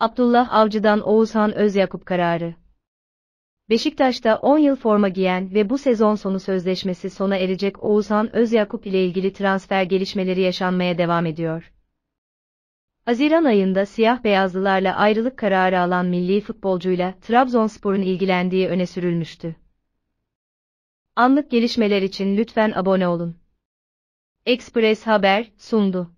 Abdullah Avcı'dan Oğuzhan Özyakup kararı. Beşiktaş'ta 10 yıl forma giyen ve bu sezon sonu sözleşmesi sona erecek Oğuzhan Özyakup ile ilgili transfer gelişmeleri yaşanmaya devam ediyor. Haziran ayında siyah beyazlılarla ayrılık kararı alan milli futbolcuyla Trabzonspor'un ilgilendiği öne sürülmüştü. Anlık gelişmeler için lütfen abone olun. Express Haber sundu.